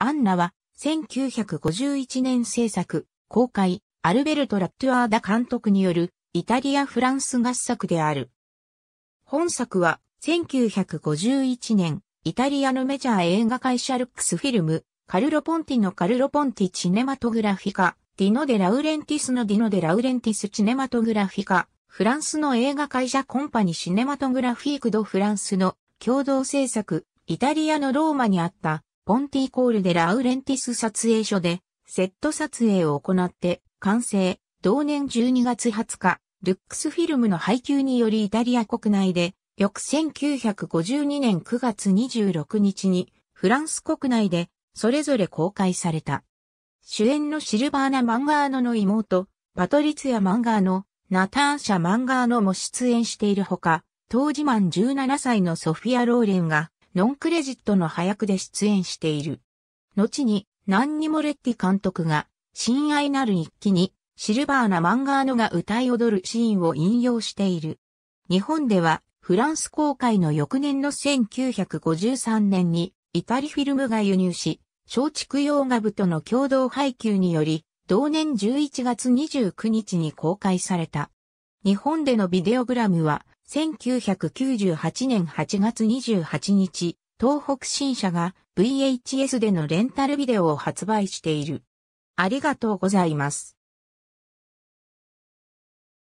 アンナは、1951年制作、公開、アルベルト・ラットゥアーダ監督による、イタリア・フランス合作である。本作は、1951年、イタリアのメジャー映画会社ルックスフィルム、カルロ・ポンティのカルロ・ポンティ・チネマトグラフィカ、ディノ・デ・ラウレンティスのディノ・デ・ラウレンティス・チネマトグラフィカ、フランスの映画会社コンパニ・シネマトグラフィーク・ド・フランスの共同制作、イタリアのローマにあったポンティコールでラウレンティス撮影所で、セット撮影を行って、完成、同年12月20日、ルックスフィルムの配給によりイタリア国内で、翌1952年9月26日に、フランス国内で、それぞれ公開された。主演のシルバーナ・マンガーノの妹、パトリツヤ・マンガーノ、ナターシャ・マンガーノも出演しているほか、当時満17歳のソフィア・ローレンが、ノンクレジットの早くで出演している。後に、何にもレッティ監督が、親愛なる日記に、シルバーなマンガーノが歌い踊るシーンを引用している。日本では、フランス公開の翌年の1953年に、イタリフィルムが輸入し、松竹洋画部との共同配給により、同年11月29日に公開された。日本でのビデオグラムは、1998年8月28日、東北新社が VHS でのレンタルビデオを発売している。ありがとうございます。